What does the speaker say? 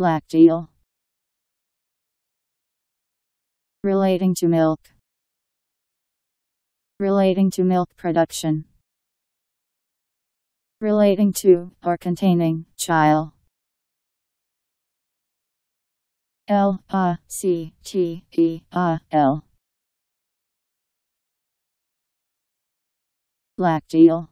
Lacteal, deal Relating to milk Relating to milk production Relating to, or containing, chyle L-A-C-T-E-A-L lacteal deal